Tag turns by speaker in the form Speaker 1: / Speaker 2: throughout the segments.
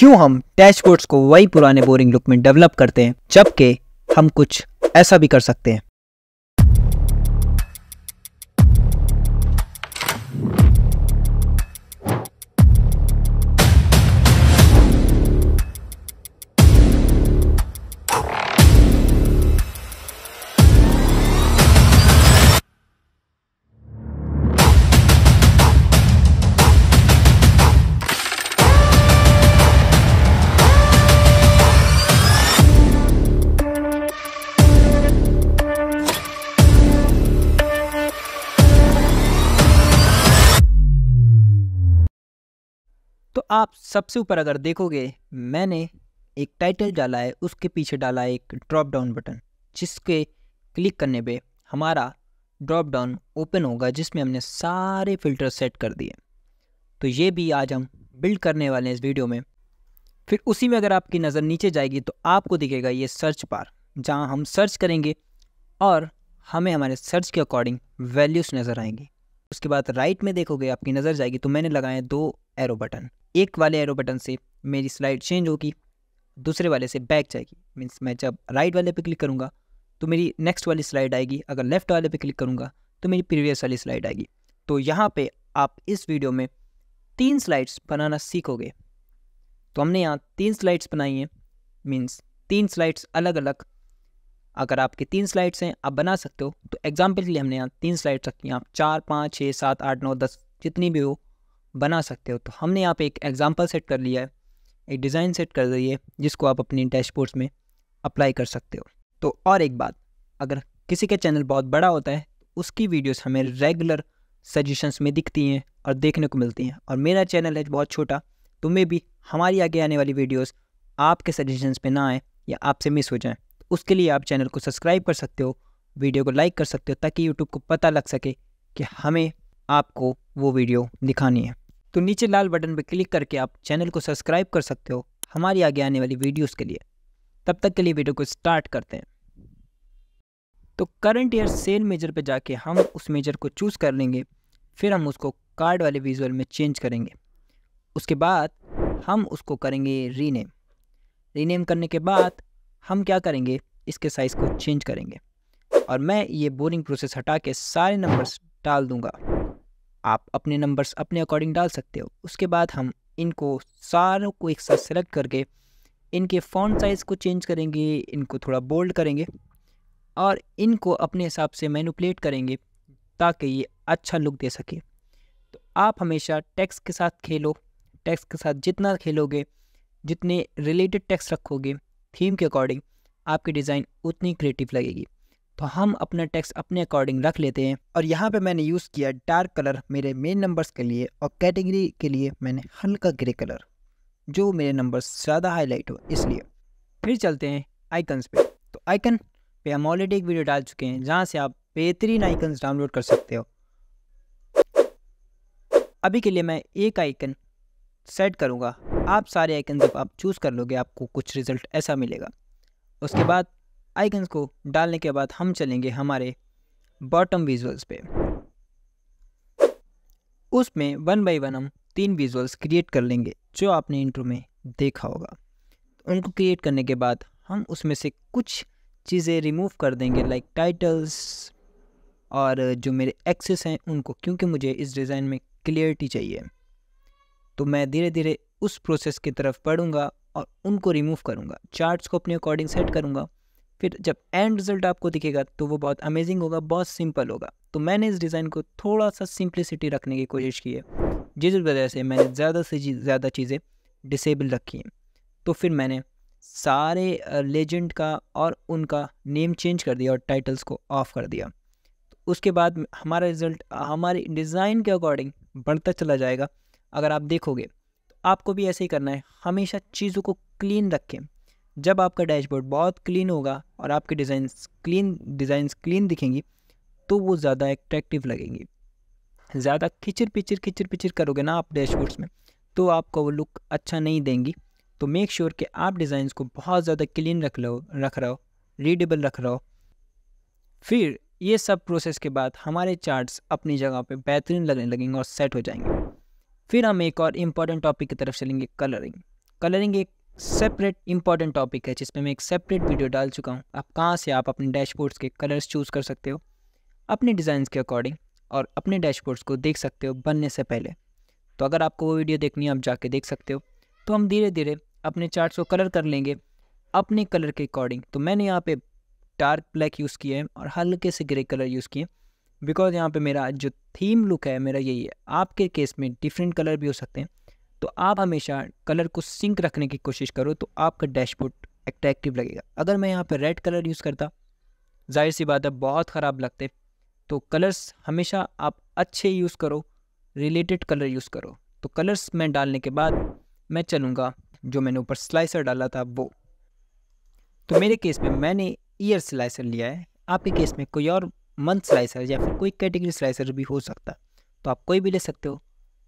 Speaker 1: क्यों हम डैशबोर्ड्स को वही पुराने बोरिंग लुक में डेवलप करते हैं जबकि हम कुछ ऐसा भी कर सकते हैं आप सबसे ऊपर अगर देखोगे मैंने एक टाइटल डाला है उसके पीछे डाला है एक ड्रॉप डाउन बटन जिसके क्लिक करने पे हमारा ड्रॉप डाउन ओपन होगा जिसमें हमने सारे फिल्टर सेट कर दिए तो ये भी आज हम बिल्ड करने वाले हैं इस वीडियो में फिर उसी में अगर आपकी नज़र नीचे जाएगी तो आपको दिखेगा ये सर्च पार जहाँ हम सर्च करेंगे और हमें हमारे सर्च के अकॉर्डिंग वैल्यूज़ नज़र आएंगी उसके बाद राइट में देखोगे आपकी नज़र जाएगी तो मैंने लगाए दो एरो बटन एक वाले एरो बटन से मेरी स्लाइड चेंज होगी दूसरे वाले से बैक जाएगी मीन्स मैं जब राइट वाले पे क्लिक करूँगा तो मेरी नेक्स्ट वाली स्लाइड आएगी अगर लेफ्ट वाले पे क्लिक करूँगा तो मेरी प्रीवियस वाली स्लाइड आएगी तो यहाँ पे आप इस वीडियो में तीन स्लाइड्स बनाना सीखोगे तो हमने यहाँ तीन स्लाइड्स बनाई हैं मीन्स तीन स्लाइड्स अलग अलग अगर आपके तीन स्लाइड्स हैं आप बना सकते हो तो एग्जाम्पल के लिए हमने यहाँ तीन स्लाइड्स रखी हैं आप चार पाँच छः सात आठ नौ दस जितनी भी हो बना सकते हो तो हमने यहाँ पे एक एग्ज़ाम्पल सेट कर लिया है एक डिज़ाइन सेट कर दी है जिसको आप अपने डैशबोर्ड्स में अप्लाई कर सकते हो तो और एक बात अगर किसी का चैनल बहुत बड़ा होता है तो उसकी वीडियोस हमें रेगुलर सजेशंस में दिखती हैं और देखने को मिलती हैं और मेरा चैनल है बहुत छोटा तुम्हें तो भी हमारी आगे आने वाली वीडियोस आपके सजेशंस पे ना आए या आपसे मिस हो जाएं तो उसके लिए आप चैनल को सब्सक्राइब कर सकते हो वीडियो को लाइक कर सकते हो ताकि यूट्यूब को पता लग सके कि हमें आपको वो वीडियो दिखानी है तो नीचे लाल बटन पर क्लिक करके आप चैनल को सब्सक्राइब कर सकते हो हमारी आगे आने वाली वीडियोस के लिए तब तक के लिए वीडियो को स्टार्ट करते हैं तो करंट ईयर सेल मेजर पे जाके हम उस मेजर को चूज़ कर लेंगे फिर हम उसको कार्ड वाले विजुअल में चेंज करेंगे उसके बाद हम उसको करेंगे रीनेम रीनेम करने के बाद हम क्या करेंगे इसके साइज़ को चेंज करेंगे और मैं ये बोरिंग प्रोसेस हटा के सारे नंबर्स डाल दूंगा आप अपने नंबर्स अपने अकॉर्डिंग डाल सकते हो उसके बाद हम इनको सारों को एक साथ सेलेक्ट करके इनके फ़ॉन्ट साइज़ को चेंज करेंगे इनको थोड़ा बोल्ड करेंगे और इनको अपने हिसाब से मैनुपलेट करेंगे ताकि ये अच्छा लुक दे सके तो आप हमेशा टैक्स के साथ खेलो टैक्स के साथ जितना खेलोगे जितने रिलेटेड टैक्स रखोगे थीम के अकॉर्डिंग आपकी डिज़ाइन उतनी क्रिएटिव लगेगी तो हम अपना टेक्स्ट अपने अकॉर्डिंग रख लेते हैं और यहाँ पे मैंने यूज़ किया डार्क कलर मेरे मेन नंबर्स के लिए और कैटेगरी के लिए मैंने हल्का ग्रे कलर जो मेरे नंबर्स ज़्यादा हाईलाइट हो इसलिए फिर चलते हैं आइकन्स पे तो आइकन पे हम ऑलरेडी एक वीडियो डाल चुके हैं जहाँ से आप बेहतरीन आइकन्स डाउनलोड कर सकते हो अभी के लिए मैं एक आइकन सेट करूँगा आप सारे आइकन जब आप चूज़ कर लोगे आपको कुछ रिज़ल्ट ऐसा मिलेगा उसके बाद आइकन्स को डालने के बाद हम चलेंगे हमारे बॉटम विजुअल्स पे उसमें वन बाई वन हम तीन विजुअल्स क्रिएट कर लेंगे जो आपने इंट्रो में देखा होगा उनको क्रिएट करने के बाद हम उसमें से कुछ चीज़ें रिमूव कर देंगे लाइक टाइटल्स और जो मेरे एक्सेस हैं उनको क्योंकि मुझे इस डिज़ाइन में क्लियरिटी चाहिए तो मैं धीरे धीरे उस प्रोसेस की तरफ बढ़ूँगा और उनको रिमूव करूँगा चार्ट्स को अपने अकॉर्डिंग सेट करूँगा फिर जब एंड रिजल्ट आपको दिखेगा तो वो बहुत अमेजिंग होगा बहुत सिंपल होगा तो मैंने इस डिज़ाइन को थोड़ा सा सिंप्लिसिटी रखने की कोशिश की है जिस वजह से मैंने ज़्यादा से ज़्यादा चीज़ें डिसेबल रखी हैं तो फिर मैंने सारे लेजेंड का और उनका नेम चेंज कर दिया और टाइटल्स को ऑफ़ कर दिया तो उसके बाद हमारा रिज़ल्ट हमारे डिज़ाइन के अकॉर्डिंग बढ़ता चला जाएगा अगर आप देखोगे तो आपको भी ऐसे ही करना है हमेशा चीज़ों को क्लीन रखें जब आपका डैशबोर्ड बहुत क्लीन होगा और आपके डिज़ाइंस क्लीन डिज़ाइंस क्लीन दिखेंगी तो वो ज़्यादा एट्रैक्टिव लगेंगी ज़्यादा खिचर पिचर खिचर पिचर करोगे ना आप डैशबोर्ड्स में तो आपका वो लुक अच्छा नहीं देंगी तो मेक श्योर sure कि आप डिज़ाइंस को बहुत ज़्यादा क्लीन रख लो रख रहो रीडेबल रख रहो फिर ये सब प्रोसेस के बाद हमारे चार्ट्स अपनी जगह पे बेहतरीन लगने लगेंगे और सेट हो जाएंगे फिर हम एक और इम्पॉर्टेंट टॉपिक की तरफ चलेंगे कलरिंग कलरिंग एक सेपरेट इंपॉर्टेंट टॉपिक है जिसमें मैं एक सेपरेट वीडियो डाल चुका हूँ आप कहाँ से आप अपने डैशबोर्ड्स के कलर्स चूज़ कर सकते हो अपने डिज़ाइंस के अकॉर्डिंग और अपने डैशबोर्ड्स को देख सकते हो बनने से पहले तो अगर आपको वो वीडियो देखनी है आप जाके देख सकते हो तो हम धीरे धीरे अपने चार्ट को कलर कर लेंगे अपने कलर के अकॉर्डिंग तो मैंने यहाँ पे डार्क ब्लैक यूज़ किए हैं और हल्के से ग्रे कलर यूज़ किए बिकॉज यहाँ पे मेरा जो थीम लुक है मेरा यही है आपके केस में डिफरेंट कलर भी हो सकते हैं तो आप हमेशा कलर को सिंक रखने की कोशिश करो तो आपका डैशबोर्ड अट्रैक्टिव लगेगा अगर मैं यहाँ पर रेड कलर यूज़ करता जाहिर सी बात है बहुत ख़राब लगते तो कलर्स हमेशा आप अच्छे यूज़ करो रिलेटेड कलर यूज़ करो तो कलर्स मैं डालने के बाद मैं चलूँगा जो मैंने ऊपर स्लाइसर डाला था वो तो मेरे केस में मैंने ईयर स्लाइसर लिया है आपके केस में कोई और मंथ स्लाइसर या फिर कोई कैटेगरी स्लाइसर भी हो सकता तो आप कोई भी ले सकते हो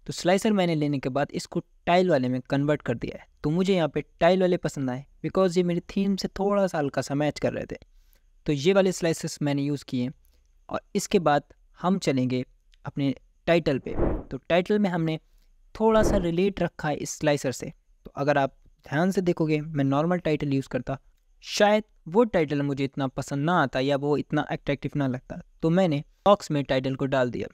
Speaker 1: तो स्लाइसर मैंने लेने के बाद इसको टाइल वाले में कन्वर्ट कर दिया है तो मुझे यहाँ पे टाइल वाले पसंद आए बिकॉज ये मेरी थीम से थोड़ा सा हल्का सा मैच कर रहे थे तो ये वाले स्लाइसेस मैंने यूज़ किए और इसके बाद हम चलेंगे अपने टाइटल पे तो टाइटल में हमने थोड़ा सा रिलेट रखा है इस स्लाइसर से तो अगर आप ध्यान से देखोगे मैं नॉर्मल टाइटल यूज़ करता शायद वो टाइटल मुझे इतना पसंद ना आता या वो इतना अट्रैक्टिव ना लगता तो मैंने बॉक्स में टाइटल को डाल दिया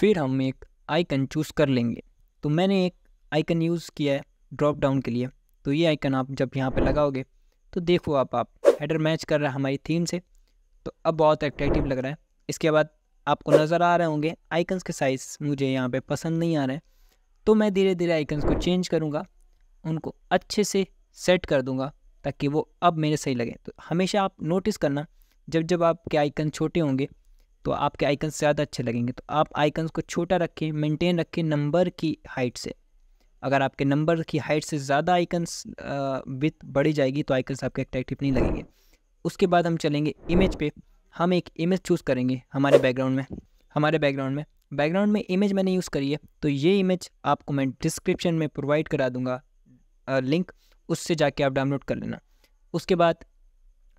Speaker 1: फिर हम एक आइकन चूज़ कर लेंगे तो मैंने एक आइकन यूज़ किया है ड्रॉप डाउन के लिए तो ये आइकन आप जब यहाँ पर लगाओगे तो देखो आप आप हेडर मैच कर रहा है हमारी थीम से तो अब बहुत अट्रैक्टिव लग रहा है इसके बाद आपको नज़र आ रहे होंगे आइकन्स के साइज़ मुझे यहाँ पे पसंद नहीं आ रहे हैं तो मैं धीरे धीरे आइकन्स को चेंज करूँगा उनको अच्छे से सेट कर दूँगा ताकि वो अब मेरे सही लगे तो हमेशा आप नोटिस करना जब जब आपके आइकन छोटे होंगे तो आपके आइकन्स ज़्यादा अच्छे लगेंगे तो आप आइकन्स को छोटा रखें मेंटेन रखें नंबर की हाइट से अगर आपके नंबर की हाइट से ज़्यादा आइकन्स विथ बढ़ी जाएगी तो आइकन्स आपके अट्रैक्टिव नहीं लगेंगे उसके बाद हम चलेंगे इमेज पे हम एक इमेज चूज़ करेंगे हमारे बैकग्राउंड में हमारे बैकग्राउंड में बैकग्राउंड में इमेज मैंने यूज़ करी है तो ये इमेज आपको मैं डिस्क्रिप्शन में प्रोवाइड करा दूँगा लिंक उससे जाके आप डाउनलोड कर लेना उसके बाद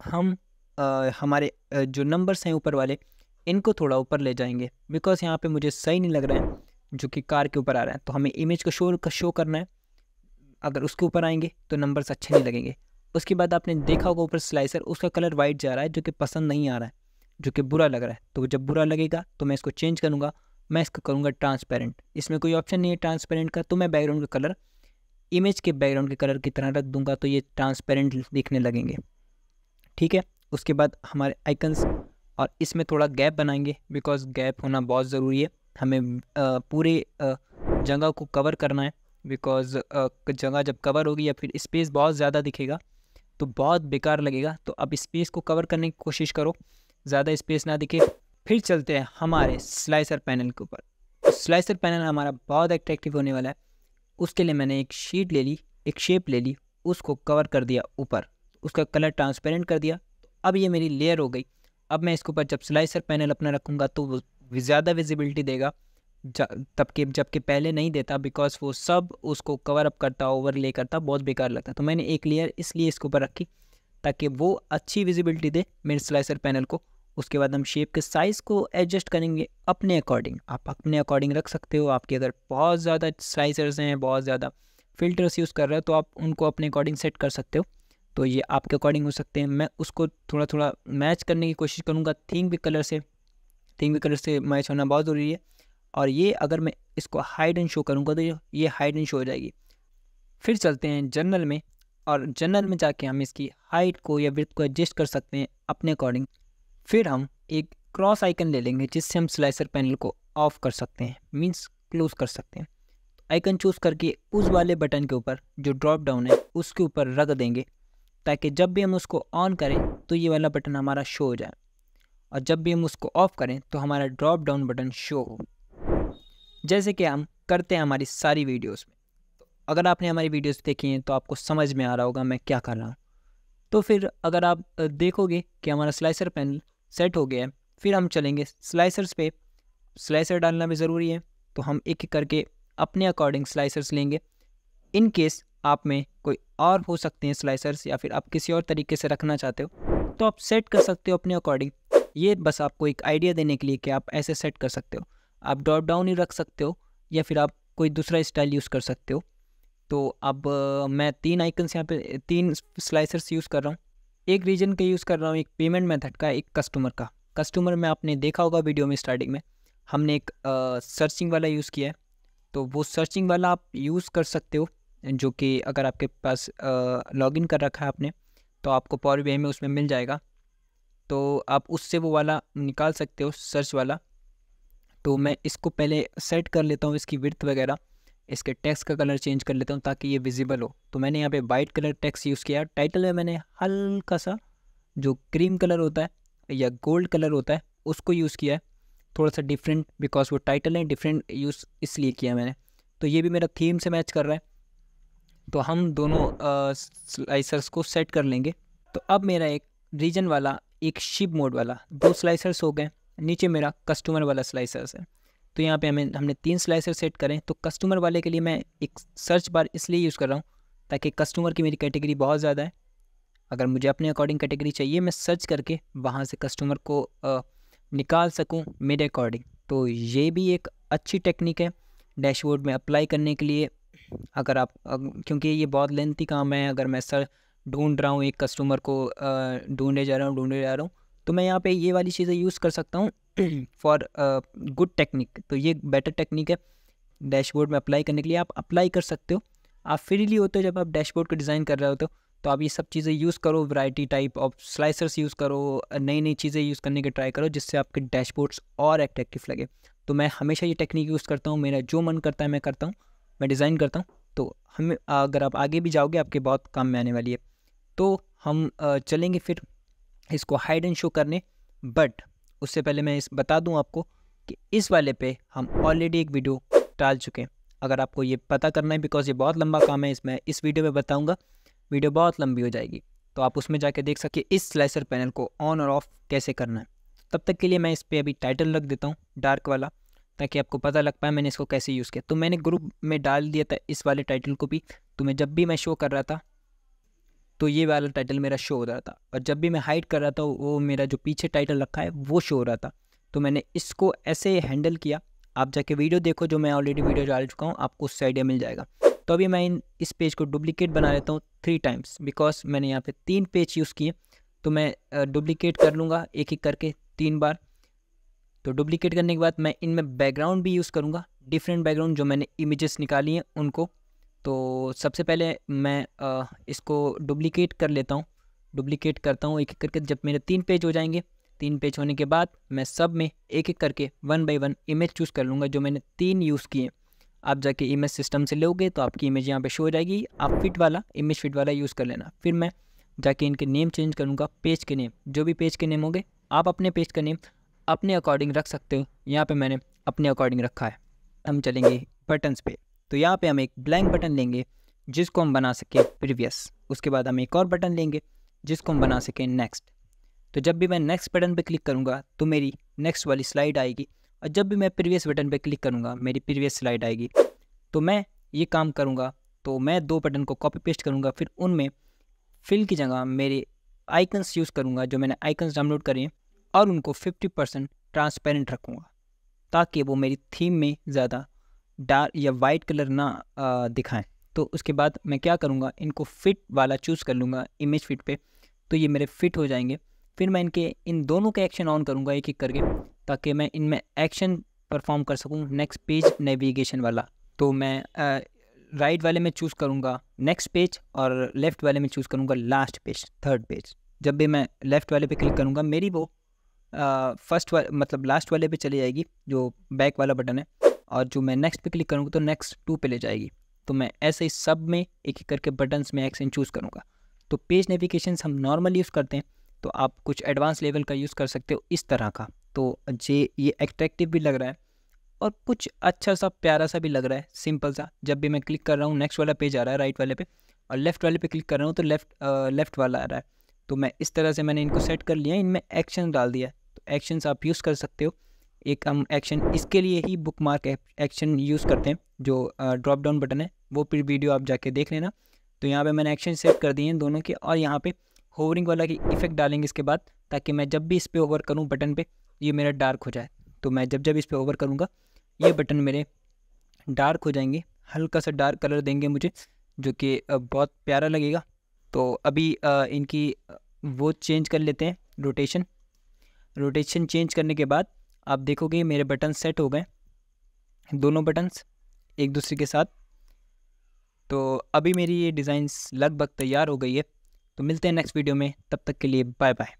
Speaker 1: हम आ, हमारे जो नंबर्स हैं ऊपर वाले इनको थोड़ा ऊपर ले जाएंगे बिकॉज यहाँ पे मुझे सही नहीं लग रहा है जो कि कार के ऊपर आ रहा है तो हमें इमेज को शो का शो करना है अगर उसके ऊपर आएंगे तो नंबर्स अच्छे नहीं लगेंगे उसके बाद आपने देखा होगा ऊपर स्लाइसर उसका कलर वाइट जा रहा है जो कि पसंद नहीं आ रहा है जो कि बुरा लग रहा है तो जब बुरा लगेगा तो मैं इसको चेंज करूँगा मैं इसको करूँगा ट्रांसपेरेंट इसमें कोई ऑप्शन नहीं है ट्रांसपेरेंट का तो मैं बैकग्राउंड का कलर इमेज के बैकग्राउंड के कलर की तरह रख दूंगा तो ये ट्रांसपेरेंट दिखने लगेंगे ठीक है उसके बाद हमारे आइकन्स और इसमें थोड़ा गैप बनाएंगे बिकॉज गैप होना बहुत ज़रूरी है हमें पूरे जगह को कवर करना है बिकॉज जगह जब कवर होगी या फिर स्पेस बहुत ज़्यादा दिखेगा तो बहुत बेकार लगेगा तो अब स्पेस को कवर करने की कोशिश करो ज़्यादा स्पेस ना दिखे फिर चलते हैं हमारे स्लाइसर पैनल के ऊपर स्लाइसर पैनल हमारा बहुत एट्रैक्टिव होने वाला है उसके लिए मैंने एक शीट ले ली एक शेप ले ली उसको कवर कर दिया ऊपर उसका कलर ट्रांसपेरेंट कर दिया तो अब ये मेरी लेयर हो गई अब मैं इसके ऊपर जब स्लाइसर पैनल अपना रखूँगा तो वो ज़्यादा विजिबिलिटी देगा तब के जबकि पहले नहीं देता बिकॉज वो सब उसको कवर अप करता ओवरले करता बहुत बेकार लगता तो मैंने एक लेयर इसलिए इसके ऊपर रखी ताकि वो अच्छी विजिबिलिटी दे मेरे स्लाइसर पैनल को उसके बाद हम शेप के साइज़ को एडजस्ट करेंगे अपने अकॉर्डिंग आप अपने अकॉर्डिंग रख सकते हो आपके अगर बहुत ज़्यादा स्लाइसर्स हैं बहुत ज़्यादा फिल्टर्स यूज़ कर रहे हो तो आप उनको अपने अकॉर्डिंग सेट कर सकते हो तो ये आपके अकॉर्डिंग हो सकते हैं मैं उसको थोड़ा थोड़ा मैच करने की कोशिश करूँगा थिंक भी कलर से थिंक भी कलर से मैच होना बहुत ज़रूरी है और ये अगर मैं इसको हाइड एंड शो करूँगा तो ये हाइड एंड शो हो जाएगी फिर चलते हैं जर्नल में और जर्नल में जाके हम इसकी हाइट को या विथ को एडजस्ट कर सकते हैं अपने अकॉर्डिंग फिर हम एक क्रॉस आइकन ले लेंगे जिससे हम स्लाइसर पैनल को ऑफ कर सकते हैं मीन्स क्लोज कर सकते हैं आइकन चूज़ करके उस वाले बटन के ऊपर जो ड्रॉप डाउन है उसके ऊपर रख देंगे ताकि जब भी हम उसको ऑन करें तो ये वाला बटन हमारा शो हो जाए और जब भी हम उसको ऑफ़ करें तो हमारा ड्रॉप डाउन बटन शो हो जैसे कि हम करते हैं हमारी सारी वीडियोस में तो अगर आपने हमारी वीडियोस देखी हैं तो आपको समझ में आ रहा होगा मैं क्या कर रहा हूँ तो फिर अगर आप देखोगे कि हमारा स्लाइसर पैनल सेट हो गया है फिर हम चलेंगे स्लाइसर्स पे स्लाइसर डालना भी ज़रूरी है तो हम एक एक करके अपने अकॉर्डिंग स्लाइसर्स लेंगे इन केस आप में कोई और हो सकते हैं स्लाइसर्स या फिर आप किसी और तरीके से रखना चाहते हो तो आप सेट कर सकते हो अपने अकॉर्डिंग ये बस आपको एक आइडिया देने के लिए कि आप ऐसे सेट कर सकते हो आप डॉट डाउन ही रख सकते हो या फिर आप कोई दूसरा स्टाइल यूज़ कर सकते हो तो अब मैं तीन आइकन्स यहाँ पे तीन स्लाइसर्स यूज़ कर रहा हूँ एक रीजन का यूज़ कर रहा हूँ एक पेमेंट मेथड का एक कस्टमर का कस्टमर में आपने देखा होगा वीडियो में स्टार्टिंग में हमने एक सर्चिंग वाला यूज़ किया है तो वो सर्चिंग वाला आप यूज़ कर सकते हो जो कि अगर आपके पास लॉगिन कर रखा है आपने तो आपको पावर बी में उसमें मिल जाएगा तो आप उससे वो वाला निकाल सकते हो सर्च वाला तो मैं इसको पहले सेट कर लेता हूँ इसकी विर्थ वगैरह इसके टेक्स्ट का कलर चेंज कर लेता हूँ ताकि ये विजिबल हो तो मैंने यहाँ पे वाइट कलर टेक्स्ट यूज़ किया टाइटल में मैंने हल्का सा जो क्रीम कलर होता है या गोल्ड कलर होता है उसको यूज़ किया है थोड़ा सा डिफरेंट बिकॉज वो टाइटल है डिफरेंट यूज़ इसलिए किया मैंने तो ये भी मेरा थीम से मैच कर रहा है तो हम दोनों स्लाइसर्स को सेट कर लेंगे तो अब मेरा एक रीजन वाला एक शिप मोड वाला दो स्लाइसर्स हो गए नीचे मेरा कस्टमर वाला स्लाइसर्स है तो यहाँ पे हमें हमने तीन स्लाइसर सेट करें तो कस्टमर वाले के लिए मैं एक सर्च बार इसलिए यूज़ कर रहा हूँ ताकि कस्टमर की मेरी कैटेगरी बहुत ज़्यादा है अगर मुझे अपने अकॉर्डिंग कैटेगरी चाहिए मैं सर्च करके वहाँ से कस्टमर को आ, निकाल सकूँ मेरे अकॉर्डिंग तो ये भी एक अच्छी टेक्निक है डैशबोर्ड में अप्लाई करने के लिए अगर आप क्योंकि ये बहुत लेंथी काम है अगर मैं सर ढूंढ रहा हूँ एक कस्टमर को ढूंढे जा रहा हूँ ढूंढे जा रहा हूँ तो मैं यहाँ पे ये वाली चीज़ें यूज़ कर सकता हूँ फॉर गुड टेक्निक तो ये बेटर टेक्निक है डैशबोर्ड में अप्लाई करने के लिए आप अप्लाई कर सकते हो आप फ्रीली होते हो जब आप डैशबोर्ड को डिज़ाइन कर रहे होते हो तो आप ये सब चीज़ें यूज़ करो variety type of slicers use करो नई नई चीज़ें यूज़ करने की ट्राई करो जिससे आपके डैशबोर्ड्स और एट्रैक्टिव लगे तो मैं हमेशा ये टेक्निक यूज़ करता हूँ मेरा जो मन करता है मैं करता हूँ मैं डिज़ाइन करता हूँ तो हम अगर आप आगे भी जाओगे आपके बहुत काम में आने वाली है तो हम चलेंगे फिर इसको हाइड एंड शो करने बट उससे पहले मैं इस बता दूं आपको कि इस वाले पे हम ऑलरेडी एक वीडियो डाल चुके हैं अगर आपको ये पता करना है बिकॉज ये बहुत लंबा काम है इसमें इस वीडियो में बताऊँगा वीडियो बहुत लंबी हो जाएगी तो आप उसमें जाके देख सकें इस स्लाइसर पैनल को ऑन और ऑफ कैसे करना है तब तक के लिए मैं इस पर अभी टाइटल रख देता हूँ डार्क वाला ताकि आपको पता लग पाए मैंने इसको कैसे यूज़ किया तो मैंने ग्रुप में डाल दिया था इस वाले टाइटल को भी तो मैं जब भी मैं शो कर रहा था तो ये वाला टाइटल मेरा शो हो रहा था और जब भी मैं हाइड कर रहा था वो मेरा जो पीछे टाइटल रखा है वो शो हो रहा था तो मैंने इसको ऐसे हैंडल किया आप जाके वीडियो देखो जो मैं ऑलरेडी वीडियो डाल चुका हूँ आपको उससे आइडिया मिल जाएगा तो अभी मैं इन इस पेज को डुप्लिकेट बना लेता हूँ थ्री टाइम्स बिकॉज मैंने यहाँ पर तीन पेज यूज़ किए तो मैं डुप्लिकेट कर लूँगा एक एक करके तीन बार तो डुप्लीकेट करने के बाद मैं इनमें बैकग्राउंड भी यूज़ करूँगा डिफरेंट बैकग्राउंड जो मैंने इमेजेस निकाली हैं उनको तो सबसे पहले मैं आ, इसको डुप्लीकेट कर लेता हूँ डुप्लीकेट करता हूँ एक एक करके जब मेरे तीन पेज हो जाएंगे तीन पेज होने के बाद मैं सब में एक एक करके one by one image choose कर लूँगा जो मैंने तीन यूज़ किए आप जाके इमेज सिस्टम से लोगे तो आपकी इमेज यहाँ पे शो हो जाएगी आप फिट वाला इमेज फिट वाला यूज़ कर लेना फिर मैं जाके इनके नेम चेंज करूँगा पेज के नेम जो भी पेज के नेम होंगे आप अपने पेज का नेम अपने अकॉर्डिंग रख सकते हो यहाँ पे मैंने अपने अकॉर्डिंग रखा है हम चलेंगे बटन्स पे तो यहाँ पे हम एक ब्लैंक बटन लेंगे जिसको हम बना सकें प्रीवियस उसके बाद हम एक और बटन लेंगे जिसको हम बना सकें नेक्स्ट तो जब भी मैं नेक्स्ट बटन पर क्लिक करूँगा तो मेरी नेक्स्ट वाली स्लाइड आएगी और जब भी मैं प्रीवियस बटन पर क्लिक करूँगा मेरी प्रीवियस स्लाइड आएगी तो मैं ये काम करूँगा तो मैं दो बटन को कॉपी पेस्ट करूँगा फिर उनमें फिल की जगह मेरे आइकन्स यूज़ करूँगा जो मैंने आइकन्स डाउनलोड करें और उनको 50 परसेंट ट्रांसपेरेंट रखूँगा ताकि वो मेरी थीम में ज़्यादा डार्क या वाइट कलर ना दिखाएं तो उसके बाद मैं क्या करूँगा इनको फिट वाला चूज़ कर लूँगा इमेज फिट पे तो ये मेरे फिट हो जाएंगे फिर मैं इनके इन दोनों के एक्शन ऑन करूँगा एक एक करके ताकि मैं इनमें एक्शन परफॉर्म कर सकूँ नेक्स्ट पेज नेविगेशन वाला तो मैं राइट राइट वाले में चूज़ करूँगा नेक्स्ट पेज और लेफ़्ट वाले में चूज़ करूँगा लास्ट पेज थर्ड पेज जब भी मैं लेफ़्ट वाले पे क्लिक करूँगा मेरी वो फर्स्ट वाले मतलब लास्ट वाले पे चली जाएगी जो बैक वाला बटन है और जो मैं नेक्स्ट पे क्लिक करूँगा तो नेक्स्ट टू पे ले जाएगी तो मैं ऐसे ही सब में एक एक करके बटन्स में एक्शन चूज़ करूँगा तो पेज नेविगेशन हम नॉर्मल यूज़ करते हैं तो आप कुछ एडवांस लेवल का यूज़ कर सकते हो इस तरह का तो जे ये एट्रैक्टिव भी लग रहा है और कुछ अच्छा सा प्यारा सा भी लग रहा है सिंपल सा जब भी मैं क्लिक कर रहा हूँ नेक्स्ट वाला पेज आ रहा है राइट वाले पे और लेफ़्ट वाले पे क्लिक कर रहा हूँ तो लेफ़्ट लेफ़्ट वाला आ रहा है तो मैं इस तरह से मैंने इनको सेट कर लिया इनमें एक्शन डाल दिया एक्शंस आप यूज़ कर सकते हो एक हम एक्शन इसके लिए ही बुक मार्क एक्शन यूज़ करते हैं जो ड्रॉप डाउन बटन है वो फिर वीडियो आप जाके देख लेना तो यहाँ पे मैंने एक्शन सेट कर दिए हैं दोनों के और यहाँ पे होवरिंग वाला की इफेक्ट डालेंगे इसके बाद ताकि मैं जब भी इस पर ओवर करूँ बटन पर ये मेरा डार्क हो जाए तो मैं जब जब इस पर ओवर करूँगा ये बटन मेरे डार्क हो जाएंगे हल्का सा डार्क कलर देंगे मुझे जो कि बहुत प्यारा लगेगा तो अभी इनकी वो चेंज कर लेते हैं रोटेशन रोटेशन चेंज करने के बाद आप देखोगे मेरे बटन सेट हो गए दोनों बटन्स एक दूसरे के साथ तो अभी मेरी ये डिज़ाइंस लगभग तैयार हो गई है तो मिलते हैं नेक्स्ट वीडियो में तब तक के लिए बाय बाय